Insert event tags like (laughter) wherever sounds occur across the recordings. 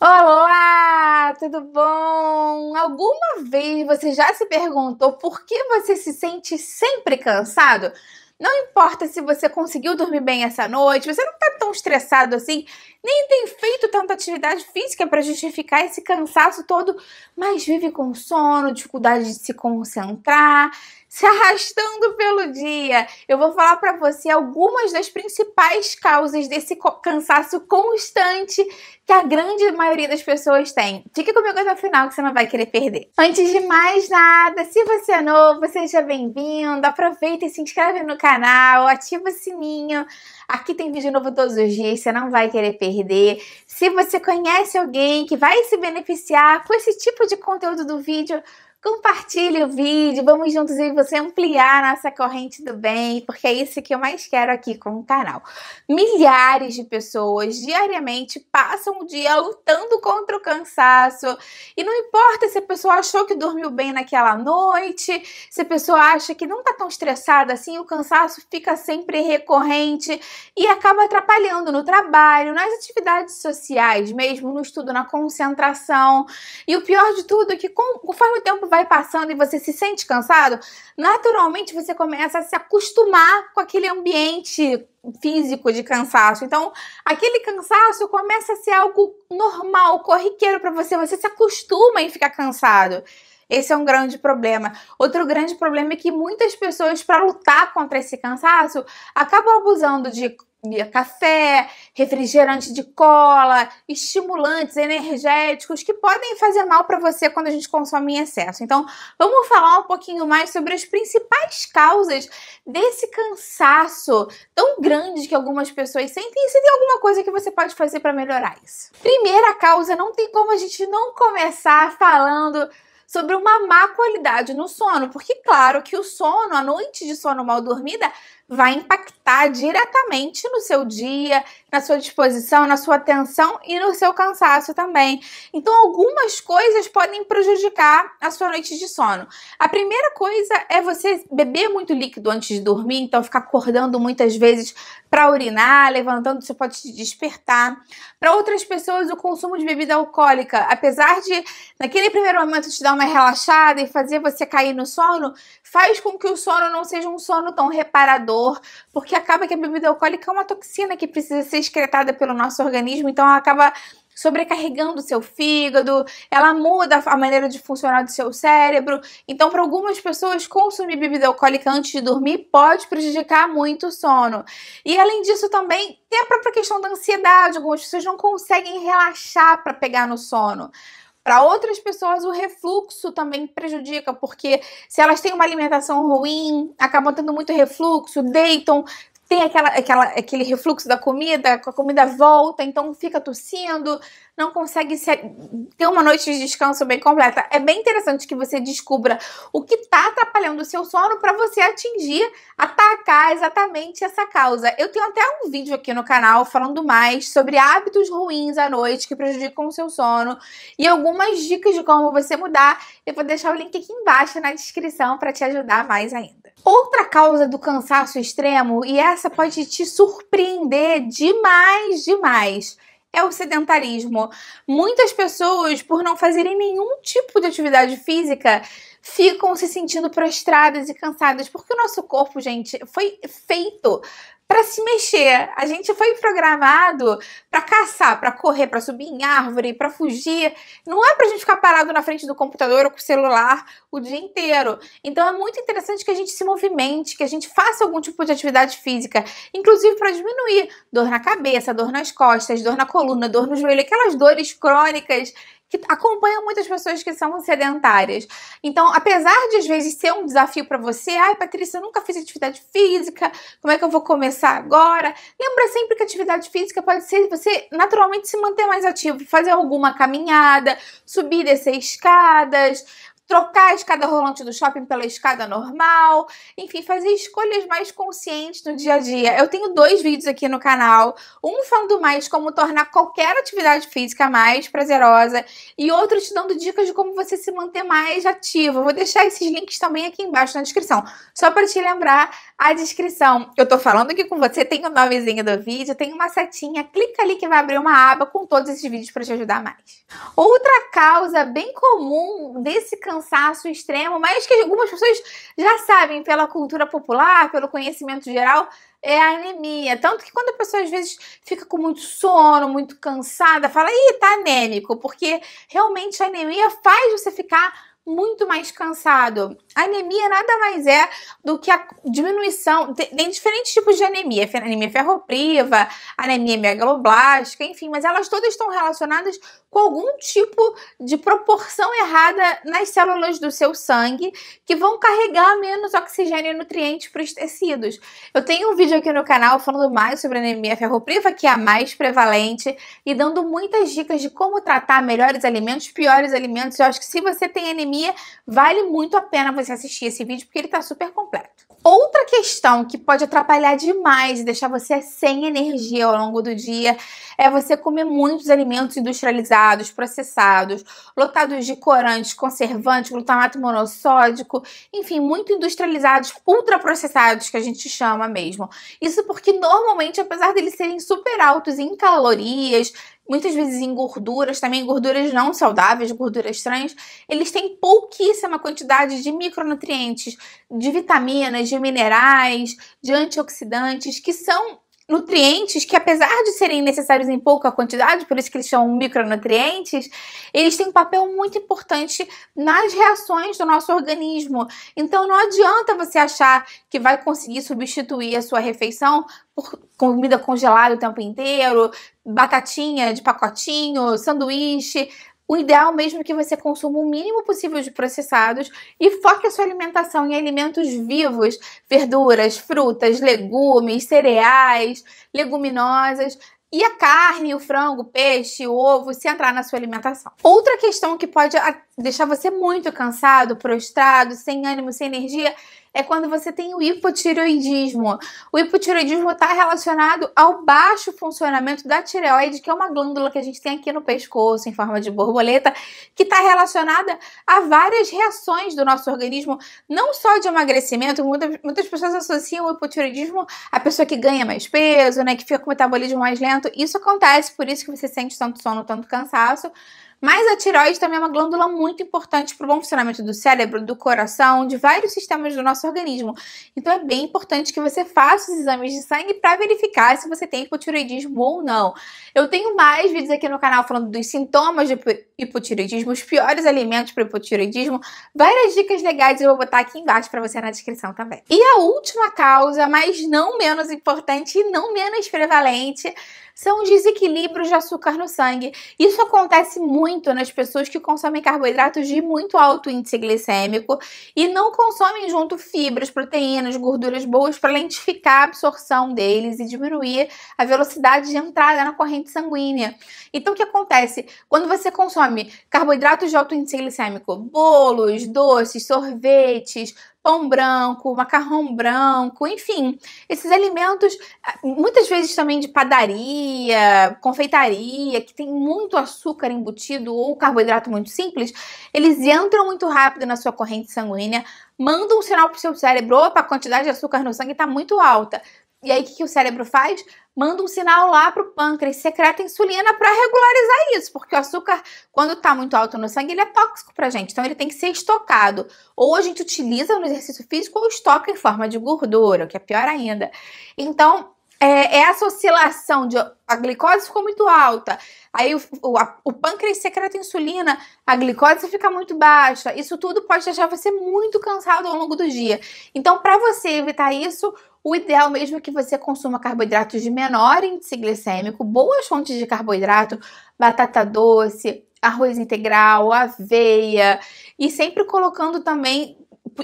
Olá, tudo bom? Alguma vez você já se perguntou por que você se sente sempre cansado? Não importa se você conseguiu dormir bem essa noite, você não está tão estressado assim, nem tem feito tanta atividade física para justificar esse cansaço todo, mas vive com sono, dificuldade de se concentrar, se (laughs) arrastando pelo dia. Eu vou falar para você algumas das principais causas desse cansaço constante que a grande maioria das pessoas tem. Fique comigo até o final que você não vai querer perder. Antes de mais nada, se você é novo, seja bem-vindo, aproveita e se inscreve no canal, ativa o sininho. Aqui tem vídeo novo todos os dias, você não vai querer perder. Se você conhece alguém que vai se beneficiar com esse tipo de conteúdo do vídeo, Compartilhe o vídeo, vamos juntos e você ampliar a nossa corrente do bem, porque é isso que eu mais quero aqui com o canal. Milhares de pessoas diariamente passam o dia lutando contra o cansaço, e não importa se a pessoa achou que dormiu bem naquela noite, se a pessoa acha que não tá tão estressada assim, o cansaço fica sempre recorrente e acaba atrapalhando no trabalho, nas atividades sociais mesmo, no estudo, na concentração. E o pior de tudo é que conforme o tempo vai passando e você se sente cansado, naturalmente você começa a se acostumar com aquele ambiente físico de cansaço. Então, aquele cansaço começa a ser algo normal, corriqueiro para você, você se acostuma em ficar cansado. Esse é um grande problema. Outro grande problema é que muitas pessoas, para lutar contra esse cansaço, acabam abusando de café, refrigerante de cola, estimulantes energéticos que podem fazer mal para você quando a gente consome em excesso. Então, vamos falar um pouquinho mais sobre as principais causas desse cansaço tão grande que algumas pessoas sentem e se tem alguma coisa que você pode fazer para melhorar isso. Primeira causa, não tem como a gente não começar falando sobre uma má qualidade no sono, porque claro que o sono, a noite de sono mal dormida, vai impactar diretamente no seu dia, na sua disposição, na sua atenção e no seu cansaço também. Então, algumas coisas podem prejudicar a sua noite de sono. A primeira coisa é você beber muito líquido antes de dormir, então ficar acordando muitas vezes para urinar, levantando, você pode se despertar. Para outras pessoas, o consumo de bebida alcoólica, apesar de naquele primeiro momento te dar uma relaxada e fazer você cair no sono, faz com que o sono não seja um sono tão reparador porque acaba que a bebida alcoólica é uma toxina que precisa ser excretada pelo nosso organismo, então ela acaba sobrecarregando o seu fígado, ela muda a maneira de funcionar do seu cérebro. Então, para algumas pessoas, consumir bebida alcoólica antes de dormir pode prejudicar muito o sono. E além disso, também tem a própria questão da ansiedade. Algumas pessoas não conseguem relaxar para pegar no sono. Para outras pessoas, o refluxo também prejudica, porque se elas têm uma alimentação ruim, acabam tendo muito refluxo, deitam, tem aquela, aquela, aquele refluxo da comida, a comida volta, então fica tossindo, não consegue ter uma noite de descanso bem completa. É bem interessante que você descubra o que está atrapalhando o seu sono para você atingir, atacar exatamente essa causa. Eu tenho até um vídeo aqui no canal falando mais sobre hábitos ruins à noite que prejudicam o seu sono e algumas dicas de como você mudar. Eu vou deixar o link aqui embaixo na descrição para te ajudar mais ainda. Outra causa do cansaço extremo, e essa pode te surpreender demais, demais, é o sedentarismo. Muitas pessoas, por não fazerem nenhum tipo de atividade física, ficam se sentindo prostradas e cansadas, porque o nosso corpo, gente, foi feito para se mexer. A gente foi programado para caçar, para correr, para subir em árvore, para fugir. Não é para a gente ficar parado na frente do computador ou com o celular o dia inteiro. Então é muito interessante que a gente se movimente, que a gente faça algum tipo de atividade física, inclusive para diminuir dor na cabeça, dor nas costas, dor na coluna, dor no joelho, aquelas dores crônicas que acompanha muitas pessoas que são sedentárias. Então, apesar de às vezes ser um desafio para você, ai Patrícia, eu nunca fiz atividade física, como é que eu vou começar agora? Lembra sempre que atividade física pode ser você naturalmente se manter mais ativo, fazer alguma caminhada, subir e descer escadas, trocar a escada rolante do shopping pela escada normal, enfim, fazer escolhas mais conscientes no dia a dia. Eu tenho dois vídeos aqui no canal, um falando mais como tornar qualquer atividade física mais prazerosa e outro te dando dicas de como você se manter mais ativo. Eu vou deixar esses links também aqui embaixo na descrição, só para te lembrar a descrição. Eu tô falando aqui com você, tem o nomezinho do vídeo, tem uma setinha, clica ali que vai abrir uma aba com todos esses vídeos para te ajudar mais. Outra causa bem comum desse cansaço extremo, mas que algumas pessoas já sabem pela cultura popular, pelo conhecimento geral, é a anemia. Tanto que quando a pessoa às vezes fica com muito sono, muito cansada, fala, ih, tá anêmico, porque realmente a anemia faz você ficar muito mais cansado. A anemia nada mais é do que a diminuição. Tem, diferentes tipos de anemia: anemia ferropriva, anemia megaloblástica, enfim, mas elas todas estão relacionadas com algum tipo de proporção errada nas células do seu sangue que vão carregar menos oxigênio e nutrientes para os tecidos. Eu tenho um vídeo aqui no canal falando mais sobre anemia ferropriva, que é a mais prevalente, e dando muitas dicas de como tratar melhores alimentos, piores alimentos. Eu acho que se você tem anemia, pandemia, vale muito a pena você assistir esse vídeo porque ele está super completo. Outra questão que pode atrapalhar demais e deixar você sem energia ao longo do dia é você comer muitos alimentos industrializados, processados, lotados de corantes, conservantes, glutamato monossódico, enfim, muito industrializados, ultraprocessados que a gente chama mesmo. Isso porque normalmente, apesar deles serem super altos em calorias, muitas vezes em gorduras, também gorduras não saudáveis, gorduras trans, eles têm pouquíssima quantidade de micronutrientes, de vitaminas, de minerais, de antioxidantes, que são nutrientes que, apesar de serem necessários em pouca quantidade, por isso que eles chamam micronutrientes, eles têm um papel muito importante nas reações do nosso organismo. Então não adianta você achar que vai conseguir substituir a sua refeição por comida congelada o tempo inteiro, batatinha de pacotinho, sanduíche o ideal mesmo é que você consuma o mínimo possível de processados e foque a sua alimentação em alimentos vivos, verduras, frutas, legumes, cereais, leguminosas, e a carne, o frango, o peixe, o ovo, se entrar na sua alimentação. Outra questão que pode deixar você muito cansado, prostrado, sem ânimo, sem energia, é quando você tem o hipotireoidismo. O hipotireoidismo está relacionado ao baixo funcionamento da tireoide, que é uma glândula que a gente tem aqui no pescoço, em forma de borboleta, que está relacionada a várias reações do nosso organismo, não só de emagrecimento. Muitas, muitas pessoas associam o hipotireoidismo à pessoa que ganha mais peso, né, que fica com o metabolismo mais lento. Isso acontece, por isso que você sente tanto sono, tanto cansaço mas a tireoide também é uma glândula muito importante para o bom funcionamento do cérebro, do coração, de vários sistemas do nosso organismo. Então é bem importante que você faça os exames de sangue para verificar se você tem hipotireoidismo ou não. Eu tenho mais vídeos aqui no canal falando dos sintomas de hipotireoidismo, os piores alimentos para hipotireoidismo, várias dicas legais eu vou botar aqui embaixo para você na descrição também. E a última causa, mas não menos importante e não menos prevalente, são os desequilíbrios de açúcar no sangue. Isso acontece muito nas pessoas que consomem carboidratos de muito alto índice glicêmico e não consomem junto fibras, proteínas, gorduras boas para lentificar a absorção deles e diminuir a velocidade de entrada na corrente sanguínea. Então, o que acontece? Quando você consome carboidratos de alto índice glicêmico, bolos, doces, sorvetes, pão branco, macarrão branco, enfim, esses alimentos, ah, muitas vezes também de padaria, confeitaria, que tem muito açúcar embutido ou carboidrato muito simples, eles entram muito rápido na sua corrente sanguínea, mandam um sinal para o seu cérebro, opa, a quantidade de açúcar no sangue está muito alta. E aí, o que, que o cérebro faz? Manda um sinal lá para o pâncreas, secreta insulina para regularizar isso, porque o açúcar, quando está muito alto no sangue, ele é tóxico para gente, então ele tem que ser estocado. Ou a gente utiliza no exercício físico ou estoca em forma de gordura, o que é pior ainda. Então, é, é essa oscilação de a glicose ficou muito alta, aí o, o, a, o pâncreas secreta insulina, a glicose fica muito baixa, isso tudo pode deixar você muito cansado ao longo do dia. Então, para você evitar isso, o ideal mesmo é que você consuma carboidratos de menor índice glicêmico, boas fontes de carboidrato, batata doce, arroz integral, aveia e sempre colocando também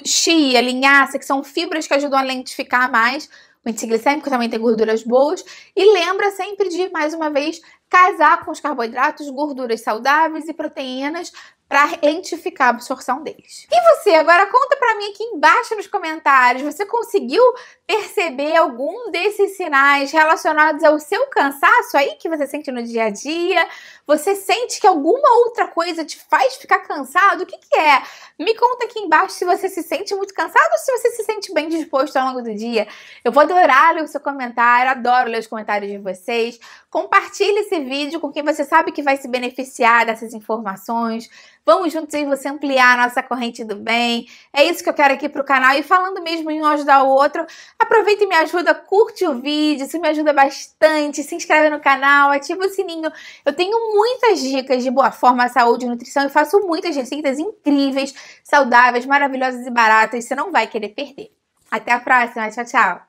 chia, linhaça, que são fibras que ajudam a lentificar mais. O índice glicêmico também tem gorduras boas. E lembra sempre de, mais uma vez, casar com os carboidratos, gorduras saudáveis e proteínas para lentificar a absorção deles. E você, agora conta para mim aqui embaixo nos comentários, você conseguiu perceber algum desses sinais relacionados ao seu cansaço aí que você sente no dia a dia? Você sente que alguma outra coisa te faz ficar cansado? O que, que é? Me conta aqui embaixo se você se sente muito cansado ou se você se sente bem disposto ao longo do dia. Eu vou adorar ler o seu comentário, adoro ler os comentários de vocês. Compartilhe esse vídeo com quem você sabe que vai se beneficiar dessas informações. Vamos juntos aí você ampliar a nossa corrente do bem. É isso que eu quero aqui pro canal. E falando mesmo em um ajudar o outro, aproveita e me ajuda, curte o vídeo, isso me ajuda bastante. Se inscreve no canal, ativa o sininho. Eu tenho muitas dicas de boa forma, saúde e nutrição e faço muitas receitas incríveis, saudáveis, maravilhosas e baratas. Você não vai querer perder. Até a próxima. Tchau, tchau.